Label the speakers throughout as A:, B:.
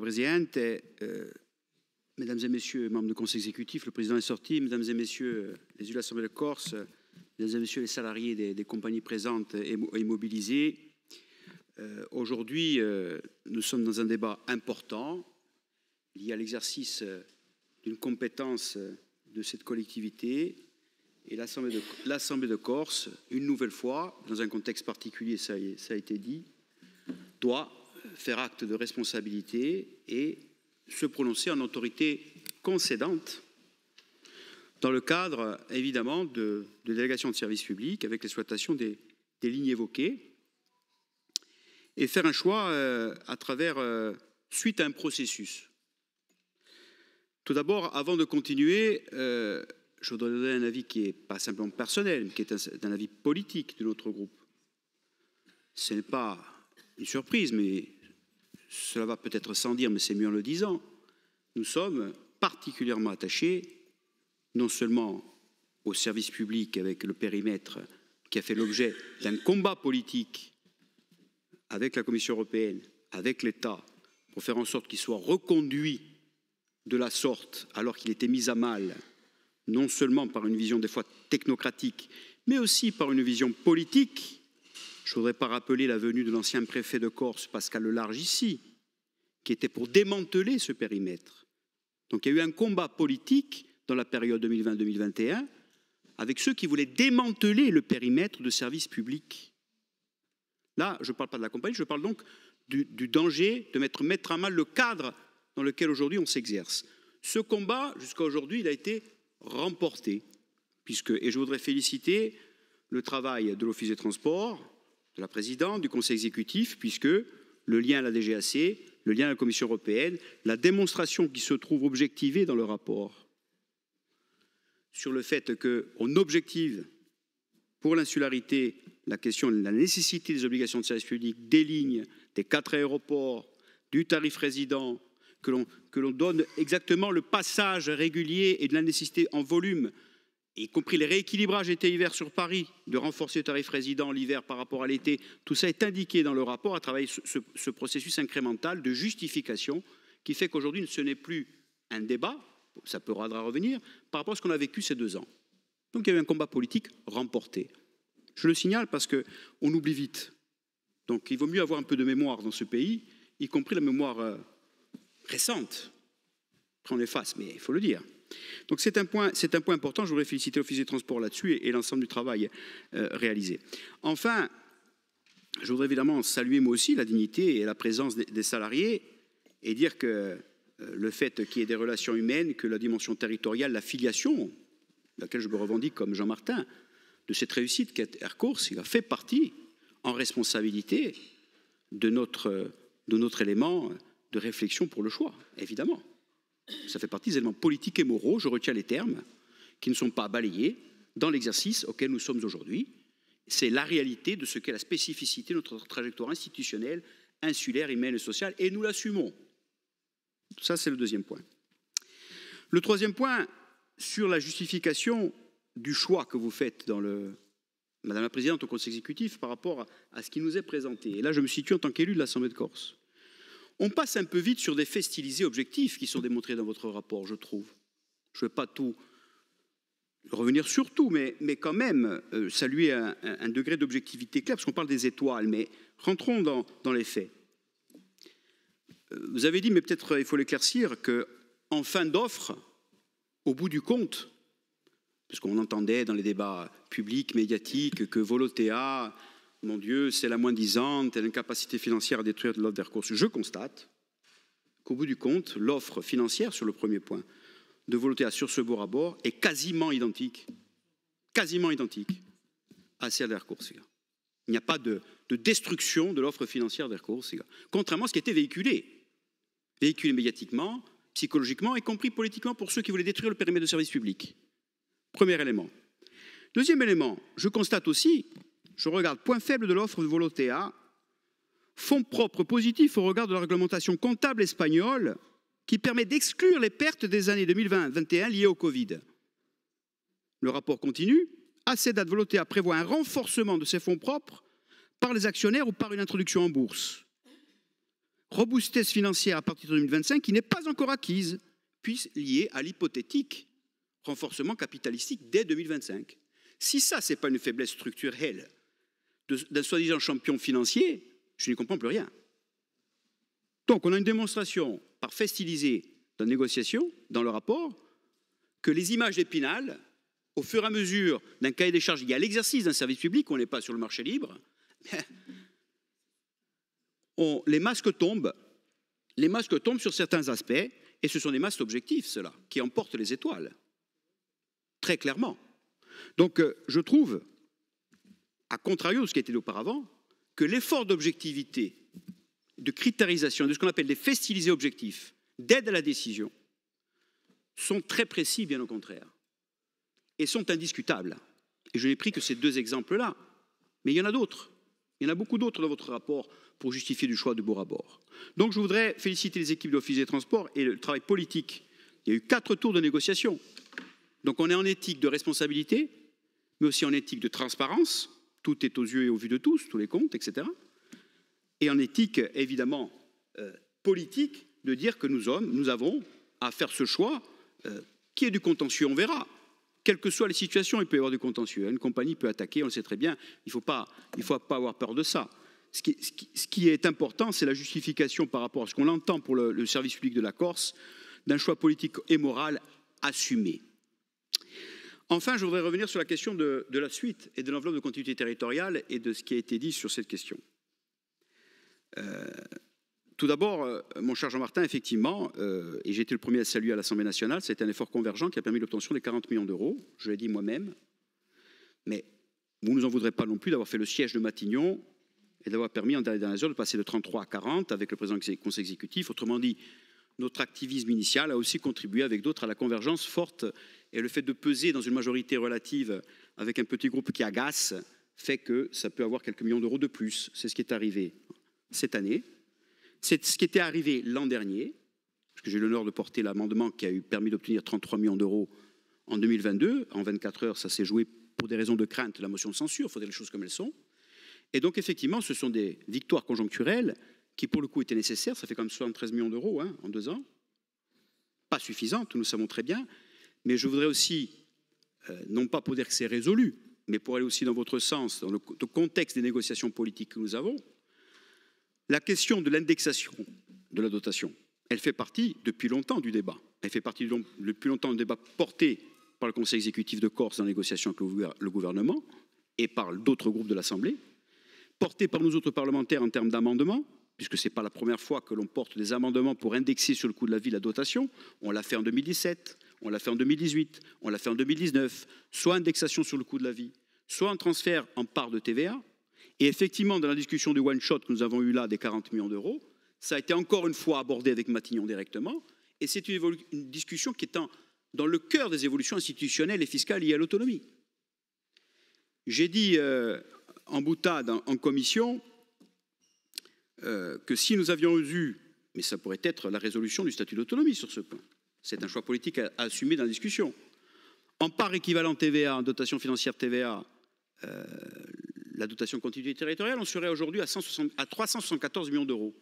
A: Presidente, euh, Mesdames et Messieurs, membres du Conseil exécutif, le Président est sorti, Mesdames et Messieurs, euh, les élus de l'Assemblée de Corse, euh, Mesdames et Messieurs, les salariés des, compagnies présentes et, immobilisées, aujourd'hui, nous sommes dans un débat important lié à l'exercice d'une compétence de cette collectivité et l'Assemblée de, Corse, une nouvelle fois, dans un contexte particulier, ça, ça a été dit, doit faire acte de responsabilité et se prononcer en autorité concédante dans le cadre, évidemment, de, délégation de services publics avec l'exploitation des, lignes évoquées et faire un choix euh, à travers, euh, suite à un processus. Tout d'abord, avant de continuer, euh, je voudrais donner un avis qui n'est pas simplement personnel, mais qui est un avis politique de notre groupe. Ce n'est pas une surprise, mais cela va peut-être sans dire, mais c'est mieux en le disant, nous sommes particulièrement attachés non seulement au service public avec le périmètre qui a fait l'objet d'un combat politique avec la Commission européenne, avec l'État, pour faire en sorte qu'il soit reconduit de la sorte alors qu'il était mis à mal, non seulement par une vision des fois technocratique, mais aussi par une vision politique je ne voudrais pas rappeler la venue de l'ancien préfet de Corse, Pascal Lelarge, ici, qui était pour démanteler ce périmètre. Donc il y a eu un combat politique dans la période 2020-2021 avec ceux qui voulaient démanteler le périmètre de service public. Là, je ne parle pas de la compagnie, je parle donc du, danger de mettre, mettre à mal le cadre dans lequel aujourd'hui on s'exerce. Ce combat, jusqu'à aujourd'hui, il a été remporté. Puisque, et je voudrais féliciter le travail de l'Office des transports, de la présidente, du Conseil exécutif, puisque le lien à la DGAC, le lien à la Commission européenne, la démonstration qui se trouve objectivée dans le rapport sur le fait qu'on objective pour l'insularité la question de la nécessité des obligations de service public, des lignes, des quatre aéroports, du tarif résident, que l'on donne exactement le passage régulier et de la nécessité en volume y compris les rééquilibrages été-hiver sur Paris, de renforcer le tarif résident l'hiver par rapport à l'été, tout ça est indiqué dans le rapport à travers ce, processus incrémental de justification qui fait qu'aujourd'hui, ce n'est plus un débat, ça peut à revenir, par rapport à ce qu'on a vécu ces deux ans. Donc il y a eu un combat politique remporté. Je le signale parce qu'on oublie vite. Donc il vaut mieux avoir un peu de mémoire dans ce pays, y compris la mémoire euh, récente. Après les fasse mais il faut le dire. Donc c'est un, point, important, je voudrais féliciter l'Office des Transports là-dessus et, l'ensemble du travail euh, réalisé. Enfin, je voudrais évidemment saluer moi aussi la dignité et la présence des, salariés et dire que euh, le fait qu'il y ait des relations humaines, que la dimension territoriale, la filiation, laquelle je me revendique comme Jean-Martin, de cette réussite qu'est Aircourse, il a fait partie en responsabilité de notre élément de réflexion pour le choix, évidemment ça fait partie des éléments politiques et moraux, je retiens les termes, qui ne sont pas balayés dans l'exercice auquel nous sommes aujourd'hui. C'est la réalité de ce qu'est la spécificité de notre trajectoire institutionnelle, insulaire, humaine et sociale, et nous l'assumons. Ça, c'est le deuxième point. Le troisième point, sur la justification du choix que vous faites dans Madame la Présidente, au Conseil exécutif par rapport à, à, ce qui nous est présenté. Et là, je me situe en tant qu'élu de l'Assemblée de Corse. On passe un peu vite sur des faits stylisés objectifs qui sont démontrés dans votre rapport, je trouve. Je ne vais pas tout revenir sur tout, mais, quand même euh, saluer un, degré d'objectivité clair, parce qu'on parle des étoiles, mais rentrons dans, les faits. Euh, vous avez dit, mais peut-être il faut l'éclaircir, qu'en fin d'offre, au bout du compte, puisqu'on entendait dans les débats publics, médiatiques, que Volotea mon Dieu, c'est la moins-disante une l'incapacité financière à détruire l'offre des recours. Je constate qu'au bout du compte, l'offre financière, sur le premier point, de à sur ce bord à bord est quasiment identique, quasiment identique à celle des Il n'y a pas de, destruction de l'offre financière des recours, contrairement à ce qui était véhiculé, véhiculé médiatiquement, psychologiquement, y compris politiquement pour ceux qui voulaient détruire le périmètre de service public. Premier élément. Deuxième élément, je constate aussi je regarde point faible de l'offre de Volotea, fonds propres positifs au regard de la réglementation comptable espagnole qui permet d'exclure les pertes des années 2020-2021 liées au Covid. Le rapport continue. À ces dates, Volotea prévoit un renforcement de ses fonds propres par les actionnaires ou par une introduction en bourse. Robustesse financière à partir de 2025 qui n'est pas encore acquise, puis liée à l'hypothétique renforcement capitalistique dès 2025. Si ça, ce n'est pas une faiblesse structurelle, d'un soi-disant champion financier, je n'y comprends plus rien. Donc on a une démonstration par fait dans négociation, dans le rapport, que les images d'épinal, au fur et à mesure d'un cahier des charges y à l'exercice d'un service public, on n'est pas sur le marché libre, les masques tombent, les masques tombent sur certains aspects, et ce sont des masques objectifs, cela, qui emportent les étoiles, très clairement. Donc euh, je trouve à contrario de ce qui était auparavant, que l'effort d'objectivité, de critérisation, de ce qu'on appelle les festilisés objectifs, d'aide à la décision, sont très précis, bien au contraire, et sont indiscutables. Et je n'ai pris que ces deux exemples-là, mais il y en a d'autres. Il y en a beaucoup d'autres dans votre rapport pour justifier du choix de bord à Donc je voudrais féliciter les équipes de l'Office des Transports et le travail politique. Il y a eu quatre tours de négociation. Donc on est en éthique de responsabilité, mais aussi en éthique de transparence, tout est aux yeux et aux vues de tous, tous les comptes, etc. Et en éthique, évidemment, euh, politique, de dire que nous, hommes, nous avons à faire ce choix euh, qui est du contentieux, on verra. Quelles que soient les situations, il peut y avoir du contentieux. Une compagnie peut attaquer, on le sait très bien, il ne faut, pas, faut avoir peur de ça. Ce qui, est important, c'est la justification par rapport à ce qu'on entend pour le service public de la Corse d'un choix politique et moral assumé. Enfin, je voudrais revenir sur la question de, la suite et de l'enveloppe de continuité territoriale et de ce qui a été dit sur cette question. Euh, tout d'abord, euh, mon cher Jean-Martin, effectivement, euh, et j'ai été le premier à saluer à l'Assemblée nationale, c'est un effort convergent qui a permis l'obtention des 40 millions d'euros, je l'ai dit moi-même, mais vous ne nous en voudrez pas non plus d'avoir fait le siège de Matignon et d'avoir permis en dernière heure de passer de 33 à 40 avec le président du Conseil exécutif. Autrement dit, notre activisme initial a aussi contribué avec d'autres à la convergence forte et le fait de peser dans une majorité relative avec un petit groupe qui agace fait que ça peut avoir quelques millions d'euros de plus. C'est ce qui est arrivé cette année. C'est ce qui était arrivé l'an dernier, parce que j'ai l'honneur de porter l'amendement qui a eu permis d'obtenir 33 millions d'euros en 2022. En 24 heures, ça s'est joué pour des raisons de crainte, la motion de censure, il faut les choses comme elles sont. Et donc, effectivement, ce sont des victoires conjoncturelles qui, pour le coup, étaient nécessaires. Ça fait comme 73 millions d'euros hein, en deux ans. Pas suffisante, nous savons très bien, mais je voudrais aussi, euh, non pas pour dire que c'est résolu, mais pour aller aussi dans votre sens, dans le, contexte des négociations politiques que nous avons, la question de l'indexation de la dotation, elle fait partie depuis longtemps du débat. Elle fait partie depuis longtemps du débat porté par le Conseil exécutif de Corse dans les négociation avec le gouvernement et par d'autres groupes de l'Assemblée, porté par nous autres parlementaires en termes d'amendements, puisque ce n'est pas la première fois que l'on porte des amendements pour indexer sur le coût de la vie la dotation. On l'a fait en 2017, on l'a fait en 2018, on l'a fait en 2019, soit indexation sur le coût de la vie, soit un transfert en part de TVA. Et effectivement, dans la discussion du one-shot que nous avons eu là des 40 millions d'euros, ça a été encore une fois abordé avec Matignon directement, et c'est une, discussion qui est dans le cœur des évolutions institutionnelles et fiscales liées à l'autonomie. J'ai dit euh, en boutade, en, commission, euh, que si nous avions eu, mais ça pourrait être la résolution du statut d'autonomie sur ce point, c'est un choix politique à, assumer dans la discussion. En part équivalent TVA, en dotation financière TVA, euh, la dotation continuité territoriale, on serait aujourd'hui à, à, 374 millions d'euros.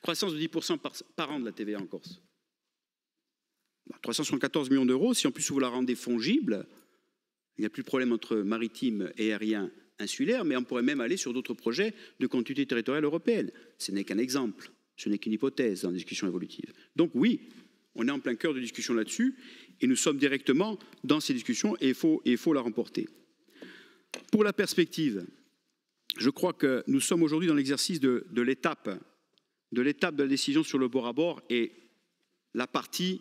A: Croissance de 10% par, an de la TVA en Corse. 374 bah, millions d'euros, si en plus vous la rendez fongible, il n'y a plus de problème entre maritime et aérien insulaire, mais on pourrait même aller sur d'autres projets de continuité territoriale européenne. Ce n'est qu'un exemple, ce n'est qu'une hypothèse dans la discussion évolutive. Donc oui, on est en plein cœur de discussion là-dessus et nous sommes directement dans ces discussions et il faut, la remporter. Pour la perspective, je crois que nous sommes aujourd'hui dans l'exercice de, l'étape, de la décision sur le bord à bord et la partie,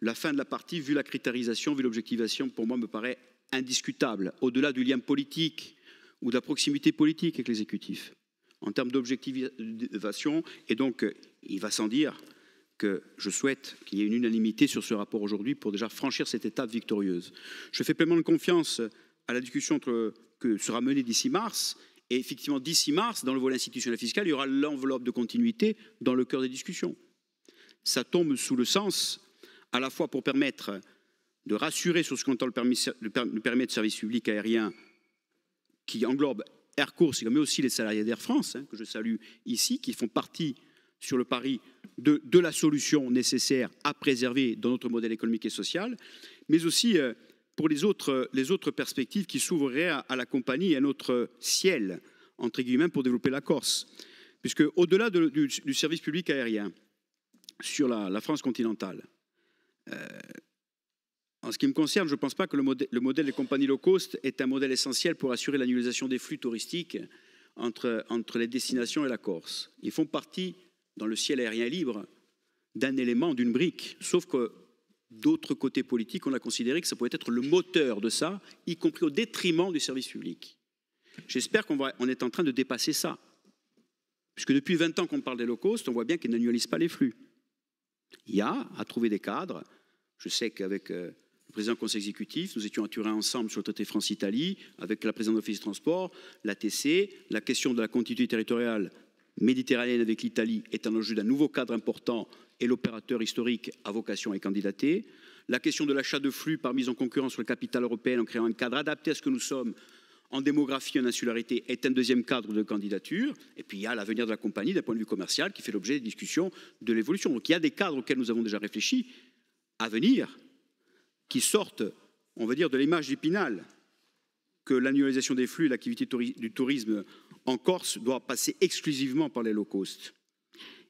A: la fin de la partie, vu la critérisation, vu l'objectivation, pour moi me paraît indiscutable, au-delà du lien politique ou de la proximité politique avec l'exécutif, en termes d'objectivation. Et donc, il va sans dire que je souhaite qu'il y ait une unanimité sur ce rapport aujourd'hui pour déjà franchir cette étape victorieuse. Je fais pleinement confiance à la discussion que sera menée d'ici mars. Et effectivement, d'ici mars, dans le volet institutionnel fiscal, il y aura l'enveloppe de continuité dans le cœur des discussions. Ça tombe sous le sens, à la fois pour permettre de rassurer sur ce qu'entend le permis, le permis de service public aérien qui englobe Air Course, mais aussi les salariés d'Air France, hein, que je salue ici, qui font partie sur le pari de, la solution nécessaire à préserver dans notre modèle économique et social, mais aussi euh, pour euh, les autres, perspectives qui s'ouvriraient à, la compagnie et à notre ciel, entre guillemets, pour développer la Corse. Puisque au-delà du, service public aérien sur la, France continentale, euh, en ce qui me concerne, je ne pense pas que le, modèle des compagnies low cost est un modèle essentiel pour assurer l'annualisation des flux touristiques entre, entre les destinations et la Corse. Ils font partie dans le ciel aérien libre d'un élément, d'une brique. Sauf que d'autres côtés politiques, on a considéré que ça pouvait être le moteur de ça, y compris au détriment du service public. J'espère qu'on est en train de dépasser ça. Puisque depuis 20 ans qu'on parle des cost, on voit bien qu'ils n'annualisent pas les flux. Il y a à trouver des cadres. Je sais qu'avec euh, le président du conseil exécutif, nous étions à Turin ensemble sur le traité France-Italie, avec la présidente de l'Office de transport, l'ATC, la question de la continuité territoriale méditerranéenne avec l'Italie est un enjeu d'un nouveau cadre important et l'opérateur historique a vocation à y candidater. La question de l'achat de flux par mise en concurrence sur le capital européen en créant un cadre adapté à ce que nous sommes en démographie et en insularité est un deuxième cadre de candidature. Et puis il y a l'avenir de la compagnie d'un point de vue commercial qui fait l'objet des discussions de l'évolution. Donc il y a des cadres auxquels nous avons déjà réfléchi à venir qui sortent, on va dire, de l'image pinal que l'annualisation des flux et l'activité du tourisme en Corse doit passer exclusivement par les low cost.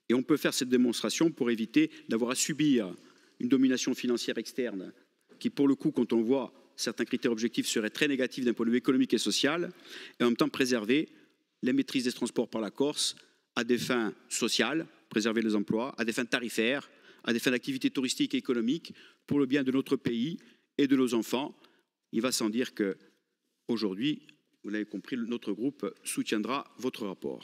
A: Et on peut faire cette démonstration pour éviter d'avoir à subir une domination financière externe qui, pour le coup, quand on voit certains critères objectifs, serait très négatif d'un point de vue économique et social, et en même temps préserver la maîtrise des transports par la Corse à des fins sociales, préserver les emplois, à des fins tarifaires, à des fins d'activité touristique et économique, pour le bien de notre pays et de nos enfants. Il va sans dire que Aujourd'hui, vous l'avez compris, notre groupe soutiendra votre rapport.